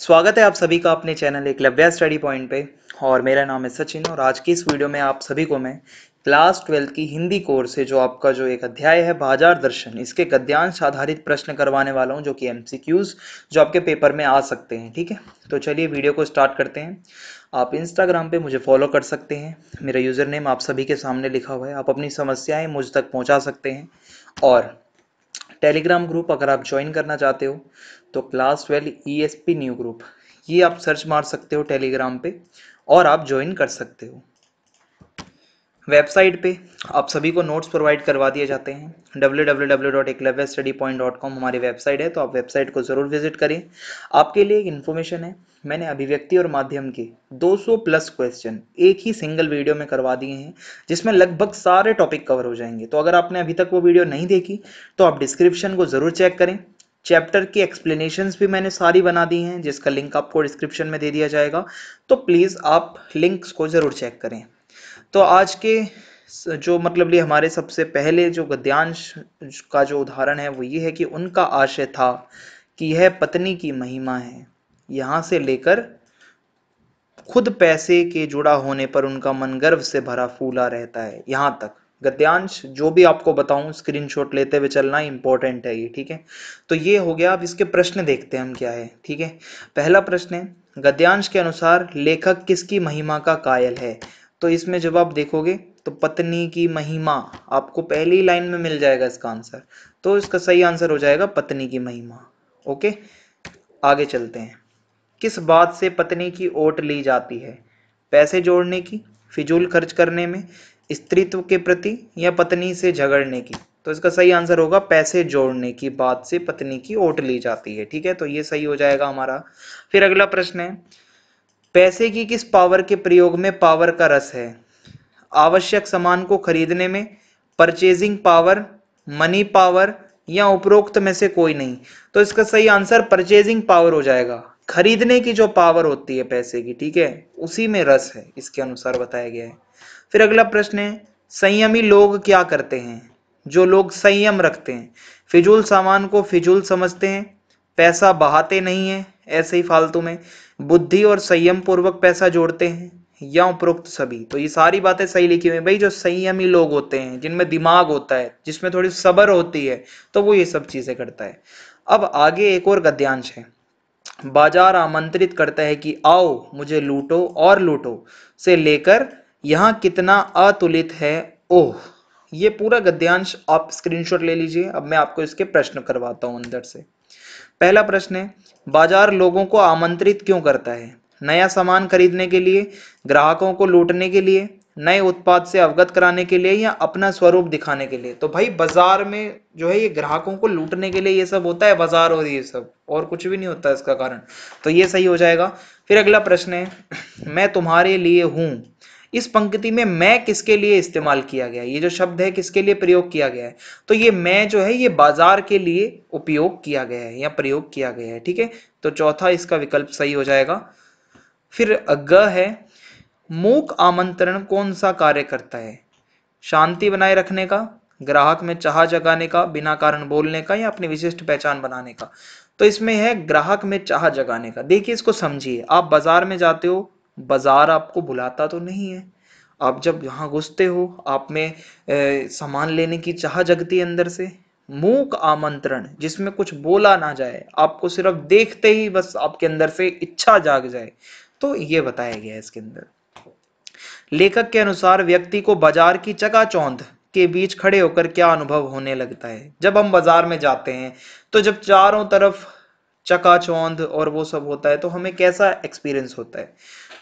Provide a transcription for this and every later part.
स्वागत है आप सभी का अपने चैनल एक लव्या स्टडी पॉइंट पे और मेरा नाम है सचिन और आज की इस वीडियो में आप सभी को मैं क्लास ट्वेल्थ की हिंदी कोर्स से जो आपका जो एक अध्याय है बाजार दर्शन इसके गद्यांश आधारित प्रश्न करवाने वाला हूँ जो कि एम जो आपके पेपर में आ सकते हैं ठीक है तो चलिए वीडियो को स्टार्ट करते हैं आप इंस्टाग्राम पे मुझे फॉलो कर सकते हैं मेरा यूज़र नेम आप सभी के सामने लिखा हुआ है आप अपनी समस्याएं मुझ तक पहुँचा सकते हैं और टेलीग्राम ग्रुप अगर आप ज्वाइन करना चाहते हो तो class twelve E S P new group ये आप सर्च मार सकते हो टेलीग्राम पे और आप ज्वाइन कर सकते हो वेबसाइट पे आप सभी को नोट्स प्रोवाइड करवा दिए जाते हैं www.eklavyastudypoint.com हमारी वेबसाइट है तो आप वेबसाइट को ज़रूर विजिट करें आपके लिए एक इन्फॉर्मेशन है मैंने अभिव्यक्ति और माध्यम के 200 प्लस क्वेश्चन एक ही सिंगल वीडियो में करवा दिए हैं जिसमें लगभग सारे टॉपिक कवर हो जाएंगे तो अगर आपने अभी तक वो वीडियो नहीं देखी तो आप डिस्क्रिप्शन को ज़रूर चेक करें चैप्टर की एक्सप्लेनेशंस भी मैंने सारी बना दी हैं जिसका लिंक आपको डिस्क्रिप्शन में दे दिया जाएगा तो प्लीज़ आप लिंक्स को ज़रूर चेक करें तो आज के जो मतलब ये हमारे सबसे पहले जो गद्यांश का जो उदाहरण है वो ये है कि उनका आशय था कि यह पत्नी की महिमा है यहाँ से लेकर खुद पैसे के जुड़ा होने पर उनका मन गर्व से भरा फूला रहता है यहाँ तक गद्यांश जो भी आपको बताऊं स्क्रीनशॉट लेते हुए चलना इंपॉर्टेंट है ये ठीक है तो ये हो गया अब इसके प्रश्न देखते हैं हम क्या है ठीक है पहला प्रश्न है गद्यांश के अनुसार लेखक किसकी महिमा का कायल है तो इसमें जब आप देखोगे तो पत्नी की महिमा आपको पहली लाइन में मिल जाएगा इसका आंसर तो इसका सही आंसर हो जाएगा पत्नी की महिमा ओके आगे चलते हैं किस बात से पत्नी की ओट ली जाती है पैसे जोड़ने की फिजूल खर्च करने में स्त्रीत्व के प्रति या पत्नी से झगड़ने की तो इसका सही आंसर होगा पैसे जोड़ने की बात से पत्नी की ओट ली जाती है ठीक है तो ये सही हो जाएगा हमारा फिर अगला प्रश्न है पैसे की किस पावर के प्रयोग में पावर का रस है आवश्यक सामान को खरीदने में परचेजिंग पावर मनी पावर या उपरोक्त में से कोई नहीं तो इसका सही आंसर परचेजिंग पावर हो जाएगा खरीदने की जो पावर होती है पैसे की ठीक है उसी में रस है इसके अनुसार बताया गया है फिर अगला प्रश्न है संयमी लोग क्या करते हैं जो लोग संयम रखते हैं फिजूल सामान को फिजूल समझते हैं पैसा बहाते नहीं है ऐसे ही फालतू में बुद्धि और संयम पूर्वक पैसा जोड़ते हैं या उपरोक्त सभी तो ये सारी बातें सही लिखी हुई है भाई जो संयमी लोग होते हैं जिनमें दिमाग होता है जिसमें थोड़ी सबर होती है तो वो ये सब चीजें करता है अब आगे एक और गद्यांश है बाजार आमंत्रित करता है कि आओ मुझे लूटो और लूटो से लेकर यहाँ कितना अतुलित है ओह ये पूरा गद्यांश आप स्क्रीनशॉट ले लीजिए अब मैं आपको इसके प्रश्न करवाता हूँ अंदर से पहला प्रश्न है बाजार लोगों को आमंत्रित क्यों करता है नया सामान खरीदने के लिए ग्राहकों को लूटने के लिए नए उत्पाद से अवगत कराने के लिए या अपना स्वरूप दिखाने के लिए तो भाई बाजार में जो है ये ग्राहकों को लूटने के लिए ये सब होता है बाजार और ये सब और कुछ भी नहीं होता इसका कारण तो ये सही हो जाएगा फिर अगला प्रश्न है मैं तुम्हारे लिए हूँ इस पंक्ति में मैं किसके लिए इस्तेमाल किया गया ये जो शब्द है किसके लिए प्रयोग किया गया है तो ये मैं जो है ये बाजार के लिए उपयोग किया गया है या प्रयोग किया गया है ठीक है तो चौथा इसका विकल्प सही हो जाएगा फिर ग है मूक आमंत्रण कौन सा कार्य करता है शांति बनाए रखने का ग्राहक में चाह जगाने का बिना कारण बोलने का या अपनी विशिष्ट पहचान बनाने का तो इसमें है ग्राहक में चाह जगाने का देखिए इसको समझिए आप बाजार में जाते हो बाज़ार आपको बुलाता तो नहीं है आप जब यहाँ घुसते हो आप में सामान लेने की चाह जगती अंदर से मूक आमंत्रण जिसमें कुछ बोला ना जाए आपको सिर्फ देखते ही बस आपके अंदर से इच्छा जाग जाए तो ये बताया गया है इसके अंदर लेखक के अनुसार व्यक्ति को बाजार की चकाचौंध के बीच खड़े होकर क्या अनुभव होने लगता है जब हम बाजार में जाते हैं तो जब चारों तरफ चकाचौंध और वो सब होता है तो हमें कैसा एक्सपीरियंस होता है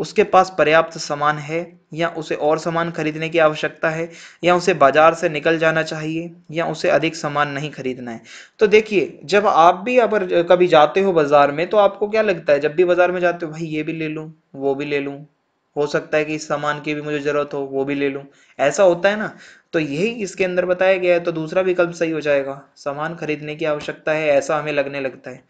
उसके पास पर्याप्त सामान है या उसे और सामान खरीदने की आवश्यकता है या उसे बाजार से निकल जाना चाहिए या उसे अधिक सामान नहीं खरीदना है तो देखिए जब आप भी अगर कभी जाते हो बाजार में तो आपको क्या लगता है जब भी बाजार में जाते हो भाई ये भी ले लूँ वो भी ले लूँ हो सकता है कि इस सामान की भी मुझे ज़रूरत हो वो भी ले लूँ ऐसा होता है ना तो यही इसके अंदर बताया गया है तो दूसरा विकल्प सही हो जाएगा सामान खरीदने की आवश्यकता है ऐसा हमें लगने लगता है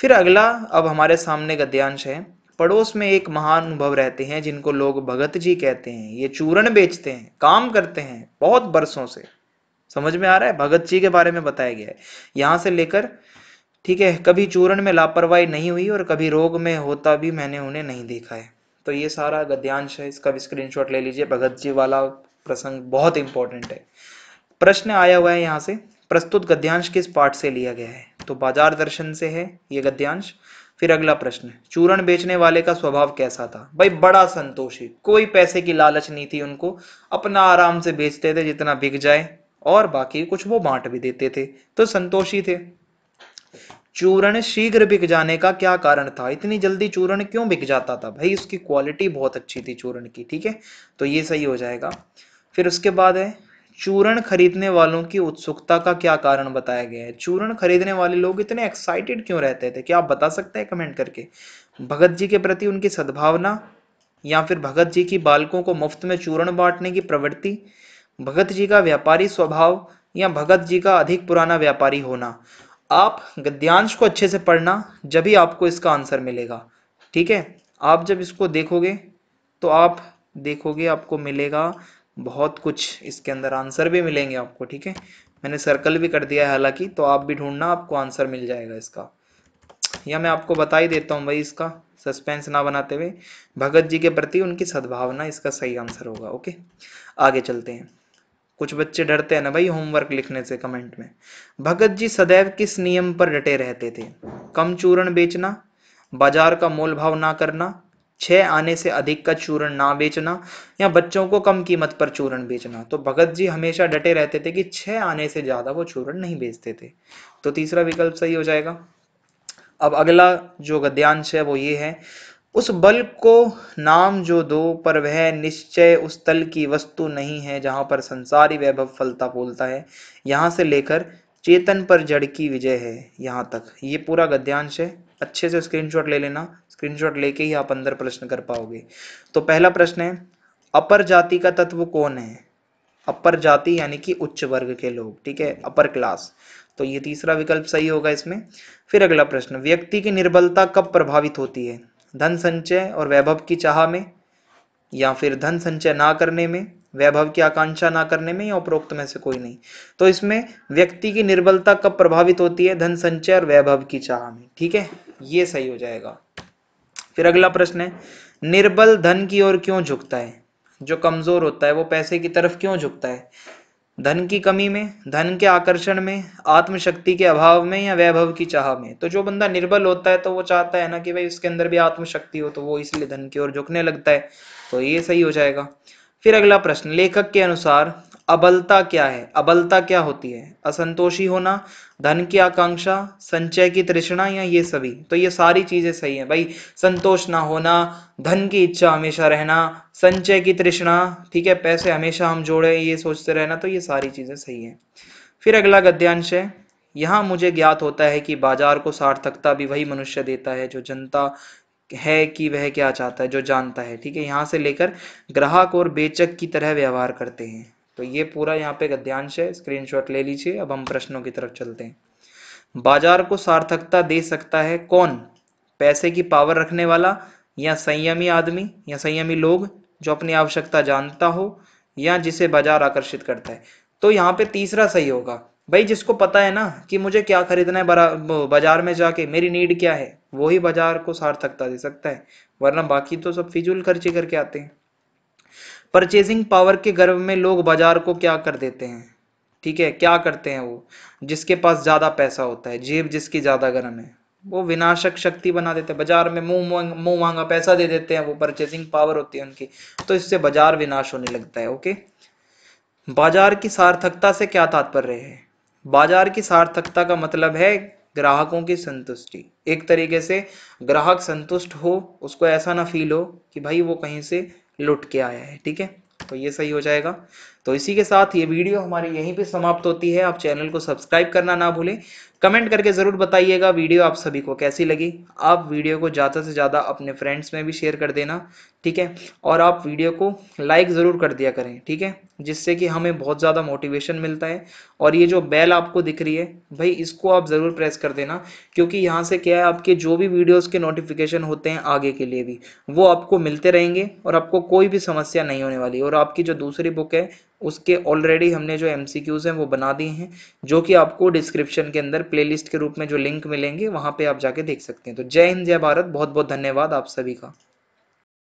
फिर अगला अब हमारे सामने गद्यांश है पड़ोस में एक महान अनुभव रहते हैं जिनको लोग भगत जी कहते हैं ये चूरण बेचते हैं काम करते हैं बहुत बरसों से समझ में आ रहा है भगत जी के बारे में बताया गया है यहां से लेकर ठीक है कभी चूरण में लापरवाही नहीं हुई और कभी रोग में होता भी मैंने उन्हें नहीं देखा है तो ये सारा गद्यांश है इसका भी स्क्रीनशॉट ले लीजिए भगत जी वाला प्रसंग बहुत इंपॉर्टेंट है प्रश्न आया हुआ है यहाँ से प्रस्तुत गद्यांश किस पाठ से लिया गया है तो बाजार दर्शन से है ये गद्यांश फिर अगला प्रश्न चूरण बेचने वाले का स्वभाव कैसा था भाई बड़ा संतोषी कोई पैसे की लालच नहीं थी उनको अपना आराम से बेचते थे जितना बिक जाए और बाकी कुछ वो बांट भी देते थे तो संतोषी थे चूरण शीघ्र बिक जाने का क्या कारण था इतनी जल्दी चूरण क्यों बिक जाता था भाई उसकी क्वालिटी बहुत अच्छी थी चूरण की ठीक है तो ये सही हो जाएगा फिर उसके बाद है चूर्ण खरीदने वालों की उत्सुकता का क्या कारण बताया गया है चूर्ण खरीदने वाले लोग इतने एक्साइटेड क्यों रहते थे क्या आप बता सकते हैं कमेंट करके भगत जी के प्रति उनकी सद्भावना या फिर भगत जी की बालकों को मुफ्त में चूर्ण बांटने की प्रवृत्ति भगत जी का व्यापारी स्वभाव या भगत जी का अधिक पुराना व्यापारी होना आप गद्यांश को अच्छे से पढ़ना जब ही आपको इसका आंसर मिलेगा ठीक है आप जब इसको देखोगे तो आप देखोगे आपको मिलेगा बहुत कुछ इसके अंदर आंसर भी मिलेंगे आपको ठीक है मैंने सर्कल भी कर दिया है हालांकि तो आप भी ढूंढना आपको आंसर मिल जाएगा इसका या मैं आपको बता ही देता हूँ भाई इसका सस्पेंस ना बनाते हुए भगत जी के प्रति उनकी सद्भावना इसका सही आंसर होगा ओके आगे चलते हैं कुछ बच्चे डरते हैं ना भाई होमवर्क लिखने से कमेंट में भगत जी सदैव किस नियम पर डटे रहते थे कम चूरण बेचना बाजार का मोल भाव ना करना छह आने से अधिक का चूर्ण ना बेचना या बच्चों को कम कीमत पर चूर्ण बेचना तो भगत जी हमेशा डटे रहते थे कि छह आने से ज़्यादा वो चूर्ण नहीं बेचते थे तो तीसरा विकल्प सही हो जाएगा अब अगला जो गद्यांश है वो ये है उस बल को नाम जो दो पर वह निश्चय उस तल की वस्तु नहीं है जहां पर संसारी वैभव फलता फूलता है यहां से लेकर चेतन पर जड़ की विजय है यहाँ तक ये पूरा गद्यांश है अच्छे से स्क्रीनशॉट ले लेना स्क्रीनशॉट लेके ही आप अंदर प्रश्न कर पाओगे तो पहला प्रश्न है अपर जाति का तत्व कौन है अपर जाति यानी कि उच्च वर्ग के लोग ठीक है अपर क्लास तो ये तीसरा विकल्प सही होगा इसमें फिर अगला प्रश्न व्यक्ति की निर्बलता कब प्रभावित होती है धन संचय और वैभव की चाह में या फिर धन संचय ना करने में वैभव की आकांक्षा ना करने में या उपरोक्त में से कोई नहीं तो इसमें व्यक्ति की निर्बलता कब प्रभावित होती है धन संचय और वैभव की चाह में ठीक है ये सही हो जाएगा फिर अगला प्रश्न है निर्बल धन की ओर क्यों झुकता है जो कमजोर होता है वो पैसे की तरफ क्यों झुकता है धन की कमी में धन के आकर्षण में आत्मशक्ति के अभाव में या वैभव की चाह में तो जो बंदा निर्बल होता है तो वो चाहता है ना कि भाई उसके अंदर भी आत्मशक्ति हो तो वो इसलिए धन की ओर झुकने लगता है तो ये सही हो जाएगा फिर अगला प्रश्न लेखक के अनुसार अबलता क्या है अबलता क्या होती है असंतोषी होना धन की आकांक्षा संचय की तृष्णा या ये सभी तो ये सारी चीजें सही है भाई संतोष ना होना धन की इच्छा हमेशा रहना संचय की तृष्णा ठीक है पैसे हमेशा हम जोड़े ये सोचते रहना तो ये सारी चीजें सही है फिर अगला गद्यांश है यहाँ मुझे ज्ञात होता है कि बाजार को सार्थकता भी वही मनुष्य देता है जो जनता है कि वह क्या चाहता है जो जानता है ठीक है यहाँ से लेकर ग्राहक और बेचक की तरह व्यवहार करते हैं तो ये पूरा यहाँ पे गद्यांश है स्क्रीन ले लीजिए अब हम प्रश्नों की तरफ चलते हैं बाजार को सार्थकता दे सकता है कौन पैसे की पावर रखने वाला या संयमी आदमी या संयमी लोग जो अपनी आवश्यकता जानता हो या जिसे बाजार आकर्षित करता है तो यहाँ पे तीसरा सही होगा भाई जिसको पता है ना कि मुझे क्या खरीदना है बाजार में जाके मेरी नीड क्या है वही बाजार को सार्थकता दे सकता है वरना बाकी तो सब फिजूल खर्चे करके आते हैं परचेजिंग पावर के गर्व में लोग बाजार को क्या कर देते हैं ठीक है क्या करते हैं वो जिसके पास ज़्यादा पैसा होता है जेब जिसकी ज़्यादा गर्म है वो विनाशक शक्ति बना देते हैं बाजार में मुंह मुंह मांगा पैसा दे देते हैं वो परचेजिंग पावर होती है उनकी तो इससे बाजार विनाश होने लगता है ओके बाजार की सार्थकता से क्या तात्पर्य है बाजार की सार्थकता का मतलब है ग्राहकों की संतुष्टि एक तरीके से ग्राहक संतुष्ट हो उसको ऐसा ना फील हो कि भाई वो कहीं से लुट के आया है ठीक है तो ये सही हो जाएगा तो इसी के साथ ये वीडियो हमारी यहीं पे समाप्त होती है आप चैनल को सब्सक्राइब करना ना भूलें कमेंट करके ज़रूर बताइएगा वीडियो आप सभी को कैसी लगी आप वीडियो को ज़्यादा से ज़्यादा अपने फ्रेंड्स में भी शेयर कर देना ठीक है और आप वीडियो को लाइक ज़रूर कर दिया करें ठीक है जिससे कि हमें बहुत ज़्यादा मोटिवेशन मिलता है और ये जो बेल आपको दिख रही है भाई इसको आप ज़रूर प्रेस कर देना क्योंकि यहाँ से क्या है आपके जो भी वीडियोज़ के नोटिफिकेशन होते हैं आगे के लिए भी वो आपको मिलते रहेंगे और आपको कोई भी समस्या नहीं होने वाली और आपकी जो दूसरी बुक है उसके ऑलरेडी हमने जो एम हैं वो बना दिए हैं जो कि आपको डिस्क्रिप्शन के अंदर प्लेलिस्ट के रूप में जो लिंक मिलेंगे वहाँ पे आप जाके देख सकते हैं तो जय हिंद जय भारत बहुत बहुत धन्यवाद आप सभी का